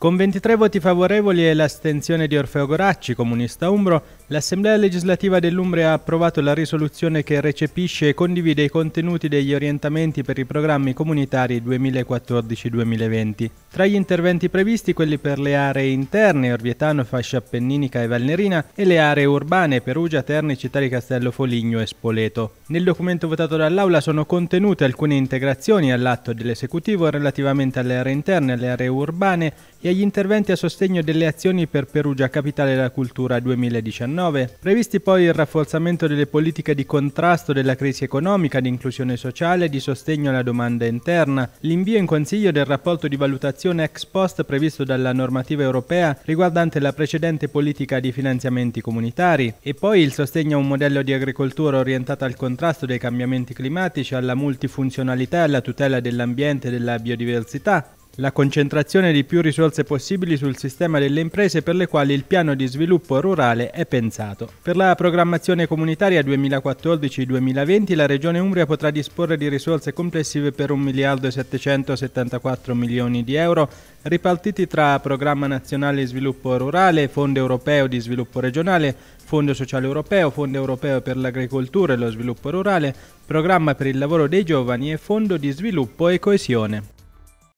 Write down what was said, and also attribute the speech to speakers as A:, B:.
A: Con 23 voti favorevoli e l'astensione di Orfeo Goracci, comunista umbro, l'Assemblea legislativa dell'Umbria ha approvato la risoluzione che recepisce e condivide i contenuti degli orientamenti per i programmi comunitari 2014-2020. Tra gli interventi previsti quelli per le aree interne, Orvietano, Fascia Appenninica e Valnerina, e le aree urbane, Perugia, Terni, Città di Castello Foligno e Spoleto. Nel documento votato dall'Aula sono contenute alcune integrazioni all'atto dell'esecutivo relativamente alle aree interne, e alle aree urbane e e agli interventi a sostegno delle azioni per Perugia Capitale della Cultura 2019. Previsti poi il rafforzamento delle politiche di contrasto della crisi economica, di inclusione sociale e di sostegno alla domanda interna, l'invio in consiglio del rapporto di valutazione ex post previsto dalla normativa europea riguardante la precedente politica di finanziamenti comunitari e poi il sostegno a un modello di agricoltura orientato al contrasto dei cambiamenti climatici, alla multifunzionalità e alla tutela dell'ambiente e della biodiversità, la concentrazione di più risorse possibili sul sistema delle imprese per le quali il piano di sviluppo rurale è pensato. Per la programmazione comunitaria 2014-2020 la Regione Umbria potrà disporre di risorse complessive per 1 miliardo e 774 milioni di euro ripartiti tra Programma Nazionale di Sviluppo Rurale, Fondo Europeo di Sviluppo Regionale, Fondo Sociale Europeo, Fondo Europeo per l'Agricoltura e lo Sviluppo Rurale, Programma per il Lavoro dei Giovani e Fondo di Sviluppo e Coesione.